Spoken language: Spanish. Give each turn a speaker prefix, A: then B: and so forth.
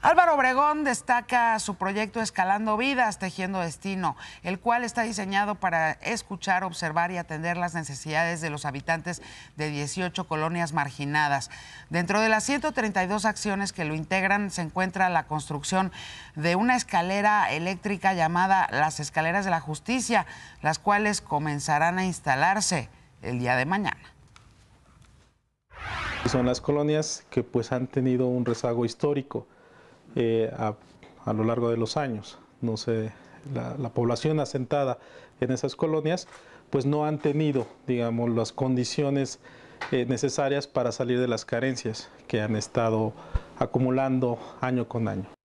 A: Álvaro Obregón destaca su proyecto Escalando Vidas, Tejiendo Destino, el cual está diseñado para escuchar, observar y atender las necesidades de los habitantes de 18 colonias marginadas. Dentro de las 132 acciones que lo integran se encuentra la construcción de una escalera eléctrica llamada las Escaleras de la Justicia, las cuales comenzarán a instalarse el día de mañana.
B: Son las colonias que pues han tenido un rezago histórico eh, a, lo largo de los años. No sé, la, población asentada en esas colonias pues no han tenido, digamos, las condiciones eh, necesarias para salir de las carencias que han estado acumulando año con año.